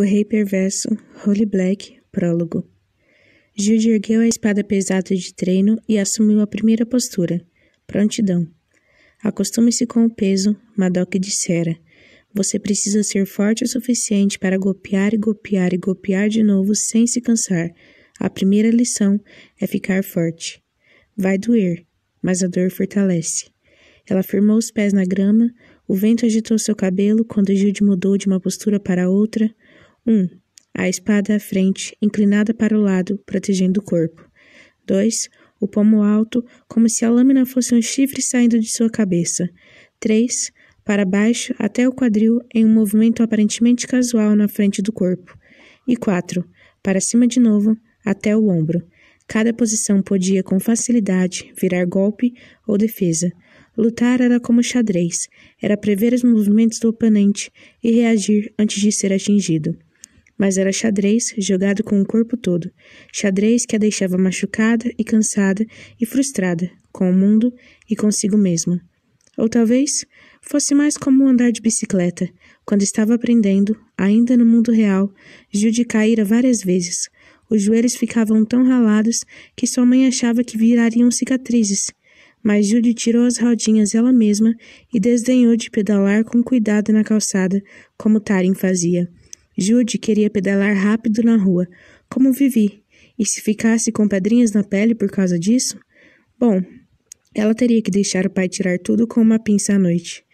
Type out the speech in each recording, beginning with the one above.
O Rei Perverso, Holy Black, prólogo. Jude ergueu a espada pesada de treino e assumiu a primeira postura, prontidão. Acostume-se com o peso, Madoc dissera. Você precisa ser forte o suficiente para golpear e golpear e golpear de novo sem se cansar. A primeira lição é ficar forte. Vai doer, mas a dor fortalece. Ela firmou os pés na grama, o vento agitou seu cabelo quando Jude mudou de uma postura para outra, 1. Um, a espada à frente, inclinada para o lado, protegendo o corpo. 2. O pomo alto, como se a lâmina fosse um chifre saindo de sua cabeça. 3. Para baixo, até o quadril, em um movimento aparentemente casual na frente do corpo. E 4. Para cima de novo, até o ombro. Cada posição podia com facilidade virar golpe ou defesa. Lutar era como xadrez, era prever os movimentos do oponente e reagir antes de ser atingido mas era xadrez jogado com o corpo todo, xadrez que a deixava machucada e cansada e frustrada com o mundo e consigo mesma. Ou talvez fosse mais como andar de bicicleta, quando estava aprendendo, ainda no mundo real, Judy caíra várias vezes. Os joelhos ficavam tão ralados que sua mãe achava que virariam cicatrizes. Mas Judy tirou as rodinhas ela mesma e desdenhou de pedalar com cuidado na calçada, como Tarim fazia. Jude queria pedalar rápido na rua, como Vivi, e se ficasse com pedrinhas na pele por causa disso? Bom, ela teria que deixar o pai tirar tudo com uma pinça à noite.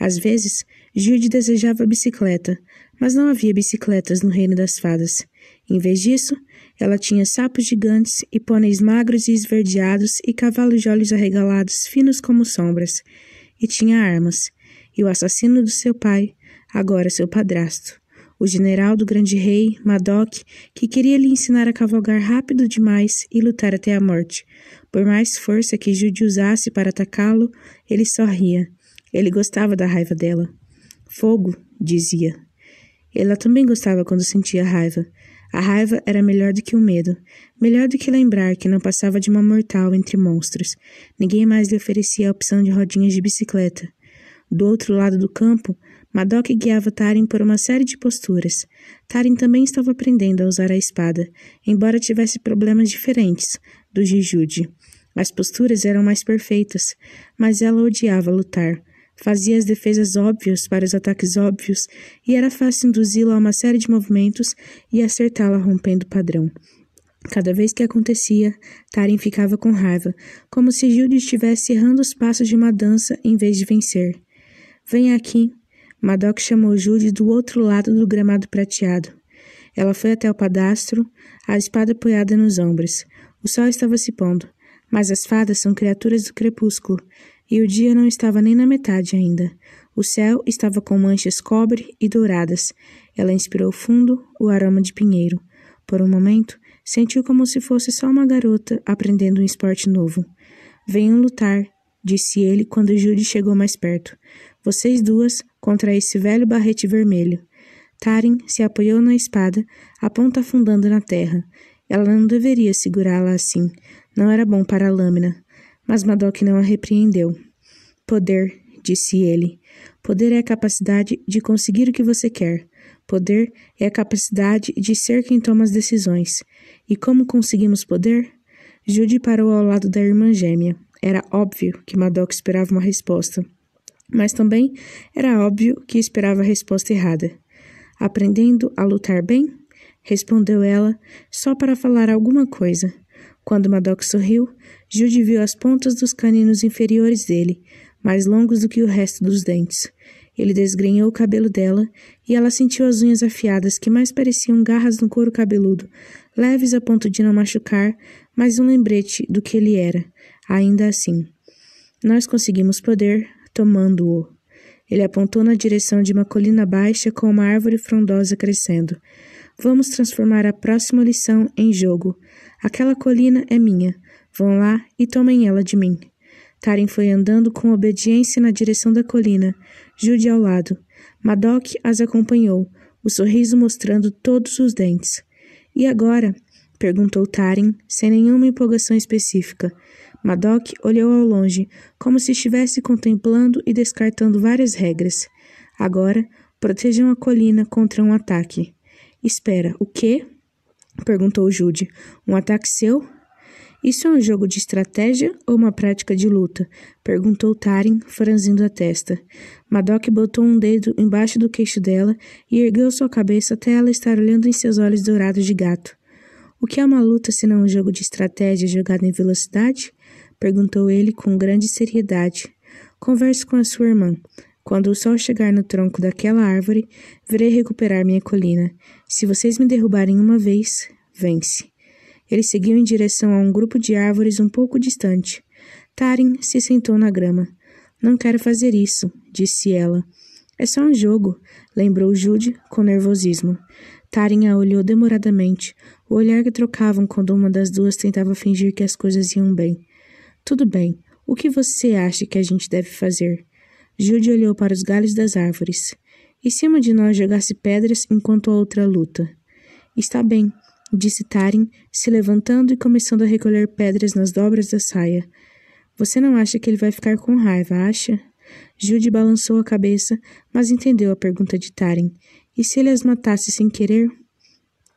Às vezes, Jude desejava bicicleta, mas não havia bicicletas no Reino das Fadas. Em vez disso, ela tinha sapos gigantes e pôneis magros e esverdeados e cavalos de olhos arregalados finos como sombras. E tinha armas. E o assassino do seu pai, agora seu padrasto o general do grande rei, Madoc, que queria lhe ensinar a cavalgar rápido demais e lutar até a morte. Por mais força que Jude usasse para atacá-lo, ele sorria. Ele gostava da raiva dela. Fogo, dizia. Ela também gostava quando sentia raiva. A raiva era melhor do que o medo, melhor do que lembrar que não passava de uma mortal entre monstros. Ninguém mais lhe oferecia a opção de rodinhas de bicicleta. Do outro lado do campo, Madoc guiava Taren por uma série de posturas. Taren também estava aprendendo a usar a espada, embora tivesse problemas diferentes dos de Jude. As posturas eram mais perfeitas, mas ela odiava lutar. Fazia as defesas óbvias para os ataques óbvios e era fácil induzi-la a uma série de movimentos e acertá-la rompendo o padrão. Cada vez que acontecia, Taren ficava com raiva, como se Jude estivesse errando os passos de uma dança em vez de vencer. Venha aqui, Madoc chamou Jude do outro lado do gramado prateado. Ela foi até o padastro, a espada apoiada nos ombros. O sol estava se pondo, mas as fadas são criaturas do crepúsculo, e o dia não estava nem na metade ainda. O céu estava com manchas cobre e douradas. Ela inspirou fundo o aroma de pinheiro. Por um momento, sentiu como se fosse só uma garota aprendendo um esporte novo. Venham lutar, disse ele quando Judy chegou mais perto. Vocês duas contra esse velho barrete vermelho. Tarin se apoiou na espada, a ponta afundando na terra. Ela não deveria segurá-la assim. Não era bom para a lâmina. Mas Madoc não a repreendeu. Poder, disse ele. Poder é a capacidade de conseguir o que você quer. Poder é a capacidade de ser quem toma as decisões. E como conseguimos poder? Jude parou ao lado da irmã gêmea. Era óbvio que Madoc esperava uma resposta. Mas também era óbvio que esperava a resposta errada. Aprendendo a lutar bem? Respondeu ela, só para falar alguma coisa. Quando Madoc sorriu, Jude viu as pontas dos caninos inferiores dele, mais longos do que o resto dos dentes. Ele desgrenhou o cabelo dela e ela sentiu as unhas afiadas que mais pareciam garras no couro cabeludo, leves a ponto de não machucar, mas um lembrete do que ele era, ainda assim. Nós conseguimos poder, tomando-o. Ele apontou na direção de uma colina baixa com uma árvore frondosa crescendo. Vamos transformar a próxima lição em jogo. Aquela colina é minha. Vão lá e tomem ela de mim. Taryn foi andando com obediência na direção da colina, Jude ao lado. Madoc as acompanhou, o sorriso mostrando todos os dentes. E agora? perguntou Taryn, sem nenhuma empolgação específica. Madoc olhou ao longe, como se estivesse contemplando e descartando várias regras. Agora, protejam a colina contra um ataque. Espera, o quê? perguntou Jude. Um ataque seu? Isso é um jogo de estratégia ou uma prática de luta? perguntou Tarin, franzindo a testa. Madoc botou um dedo embaixo do queixo dela e ergueu sua cabeça até ela estar olhando em seus olhos dourados de gato. O que é uma luta se não um jogo de estratégia jogado em velocidade? perguntou ele com grande seriedade. Converse com a sua irmã. Quando o sol chegar no tronco daquela árvore, verei recuperar minha colina. Se vocês me derrubarem uma vez, vence. Ele seguiu em direção a um grupo de árvores um pouco distante. Tarin se sentou na grama. Não quero fazer isso, disse ela. É só um jogo, lembrou Jude com nervosismo. Tarin a olhou demoradamente, o olhar que trocavam quando uma das duas tentava fingir que as coisas iam bem. Tudo bem. O que você acha que a gente deve fazer? Jude olhou para os galhos das árvores. Em cima de nós jogasse pedras enquanto a outra luta. Está bem, disse Tarin, se levantando e começando a recolher pedras nas dobras da saia. Você não acha que ele vai ficar com raiva, acha? Jude balançou a cabeça, mas entendeu a pergunta de Tarin. E se ele as matasse sem querer?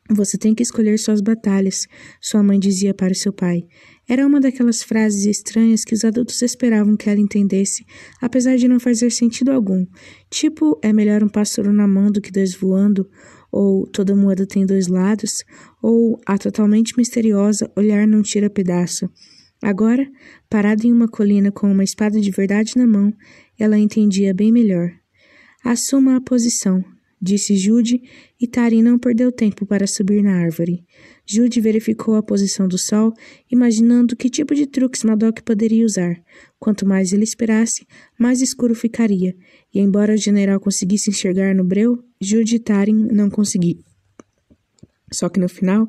Você tem que escolher suas batalhas, sua mãe dizia para seu pai. Era uma daquelas frases estranhas que os adultos esperavam que ela entendesse, apesar de não fazer sentido algum. Tipo, é melhor um pássaro na mão do que dois voando, ou toda moeda tem dois lados, ou a totalmente misteriosa olhar não tira pedaço. Agora, parada em uma colina com uma espada de verdade na mão, ela entendia bem melhor. Assuma a posição, disse Jude, e Tarim não perdeu tempo para subir na árvore. Jude verificou a posição do sol, imaginando que tipo de truques Madoc poderia usar. Quanto mais ele esperasse, mais escuro ficaria, e embora o general conseguisse enxergar no breu, Jude e Tarim não conseguiam. Só que no final,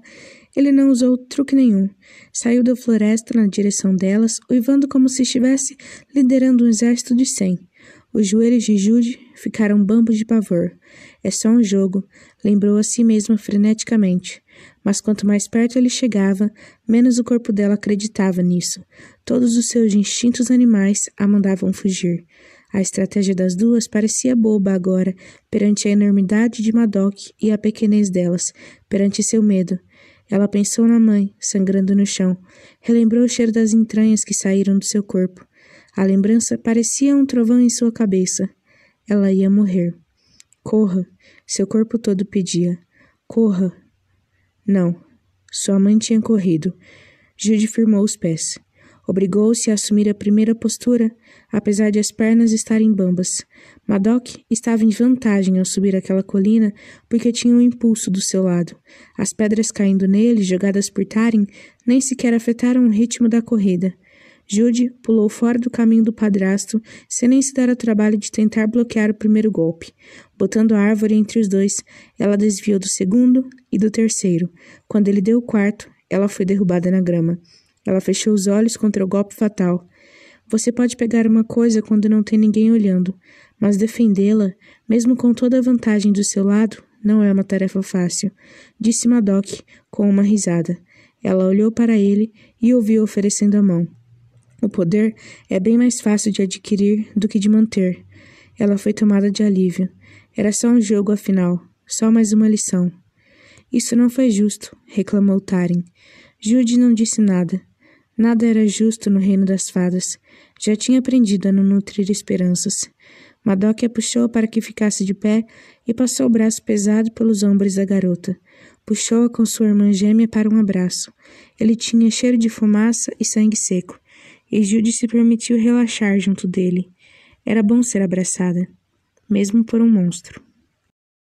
ele não usou truque nenhum. Saiu da floresta na direção delas, uivando como se estivesse liderando um exército de cem. Os joelhos de Jude ficaram bambos de pavor. É só um jogo, lembrou a si mesma freneticamente. Mas quanto mais perto ele chegava, menos o corpo dela acreditava nisso. Todos os seus instintos animais a mandavam fugir. A estratégia das duas parecia boba agora, perante a enormidade de Madoc e a pequenez delas, perante seu medo. Ela pensou na mãe, sangrando no chão, relembrou o cheiro das entranhas que saíram do seu corpo. A lembrança parecia um trovão em sua cabeça. Ela ia morrer. Corra! Seu corpo todo pedia. Corra! Não. Sua mãe tinha corrido. Jude firmou os pés. Obrigou-se a assumir a primeira postura, apesar de as pernas estarem bambas. Madoc estava em vantagem ao subir aquela colina porque tinha um impulso do seu lado. As pedras caindo nele, jogadas por Tarim, nem sequer afetaram o ritmo da corrida. Jude pulou fora do caminho do padrasto, sem nem se dar ao trabalho de tentar bloquear o primeiro golpe. Botando a árvore entre os dois, ela desviou do segundo e do terceiro. Quando ele deu o quarto, ela foi derrubada na grama. Ela fechou os olhos contra o golpe fatal. Você pode pegar uma coisa quando não tem ninguém olhando, mas defendê-la, mesmo com toda a vantagem do seu lado, não é uma tarefa fácil, disse Madoc com uma risada. Ela olhou para ele e ouviu oferecendo a mão. O poder é bem mais fácil de adquirir do que de manter. Ela foi tomada de alívio. Era só um jogo, afinal, só mais uma lição. Isso não foi justo, reclamou Taren. Jude não disse nada. Nada era justo no reino das fadas. Já tinha aprendido a não nutrir esperanças. Madoc a puxou para que ficasse de pé e passou o braço pesado pelos ombros da garota. Puxou-a com sua irmã gêmea para um abraço. Ele tinha cheiro de fumaça e sangue seco e Gilde se permitiu relaxar junto dele. Era bom ser abraçada, mesmo por um monstro.